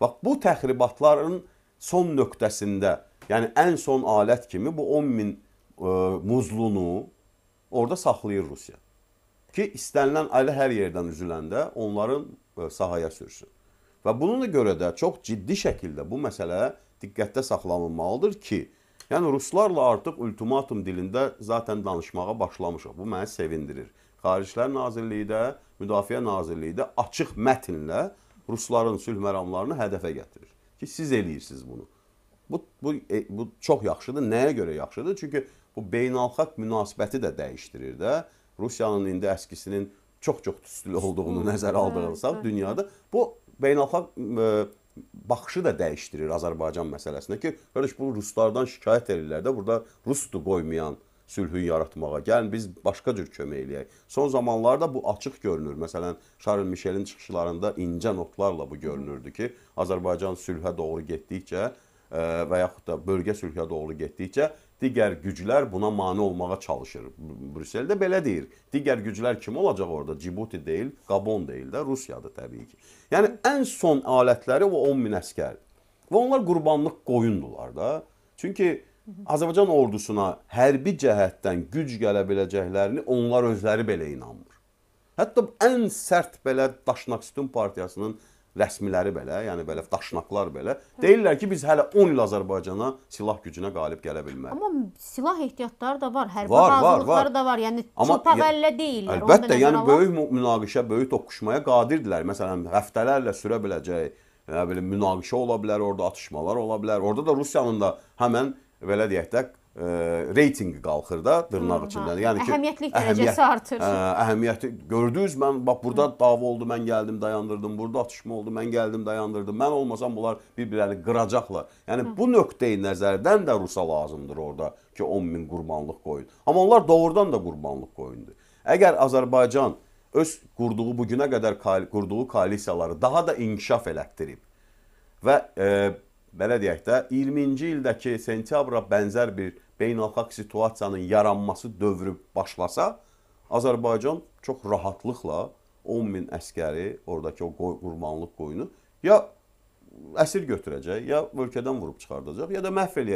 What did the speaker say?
Bax bu təxribatların son nöqtəsində, yəni ən son alət kimi bu 10 min e, muzlunu orada saxlayır Rusiya. Ki istənilən ailə hər yerdən üzüləndə onların e, sahaya sürsün. Və bununla görə də çox ciddi şəkildə bu məsələ diqqətdə saxlanılmalıdır ki, yəni ruslarla artıq ultimatum dilində zaten danışmağa başlamışıq. Bu məni sevindirir. Xaricilər Nazirliyi də, Müdafiə Nazirliyi də açıq mətnlə rusların sülh məramlarını hədəfə gətirir. Ki siz eləyirsiniz bunu. Bu bu e, bu çox yaxşıdır. Nəyə görə yaxşıdır? Çünki bu beynəlxalq münasibəti də dəyişdirir də. Rusiyanın indi əskisinin çox-çox tüstülü olduğunu nəzərə aldığınsaq dünyada bu beynəlxalq e, baxışı da dəyişdirir Azərbaycan məsələsinə ki, qardaş bu ruslardan şikayət edirlər də, burada rusdu qoymayan sülhü yaratmağa. Gəlin biz başqa cür kömək eləyək. Son zamanlarda bu açıq görünür. Məsələn, Şarl Mişelin çıxışlarında incə notlarla bu görünürdü ki, Azərbaycan sülhə doğru getdikcə e, və yaxud da bölgə sülhə doğru getdikcə digər güclər buna mane olmağa çalışır. Brüsseldə belə deyir. Digər güclər kim olacaq orada? Cibuti deyil, Qabon deyil də, Rusiyadır təbii ki. Yəni ən son alətləri o 10 min əskər. Və onlar qurbanlıq qoyundular da. Çünki Azərbaycan ordusuna hərbi cəhətdən güc gələ biləcəklərini onlar özləri belə inanmır. Hətta ən sərt belə Daşnaqsütun partiyasının rəsmiləri belə, yəni belə daşnaqlar belə deyirlər ki, biz hələ 10 il Azərbaycana silah gücünə qalib gələ bilmərik. Amma silah ehtiyatları da var, hərbi var, hazırlıqları var. da var. Yəni çılpaqəllə deyillər. Əlbəttə, yəni var. böyük münaqişə, böyük toqquşmaya qadirdirlər. Məsələn, həftələrlə sürə biləcək, nə bilim, münaqişə ola bilər, orada atışmalar ola bilər. Orada da Rusiyanın da həmin belə deyək də, ə, e, reytingi qalxır da dırnaq içindən. Yəni ki, əhəmiyyətlilik dərəcəsi artır. Ə, hə, əhəmiyyəti gördünüz, mən bax burada Hı. dava oldu, mən gəldim, dayandırdım. Burada atışma oldu, mən gəldim, dayandırdım. Mən olmasam bunlar bir-birləri qıracaqlar. Yəni Hı. bu nöqteyi nəzərdən də Rusa lazımdır orada ki, 10 min qurbanlıq qoyun. Amma onlar doğrudan da qurbanlıq qoyundur. Əgər Azərbaycan öz qurduğu bu günə qədər qurduğu koalisiyaları daha da inkişaf elətdirib və e, belə deyək də 20-ci ildəki sentyabra bənzər bir beynəlxalq situasiyanın yaranması dövrü başlasa, Azərbaycan çox rahatlıqla 10 min əskəri, oradakı o qoy, qurbanlıq qoyunu ya əsir götürəcək, ya ölkədən vurub çıxardacaq, ya da məhv eləyəcək.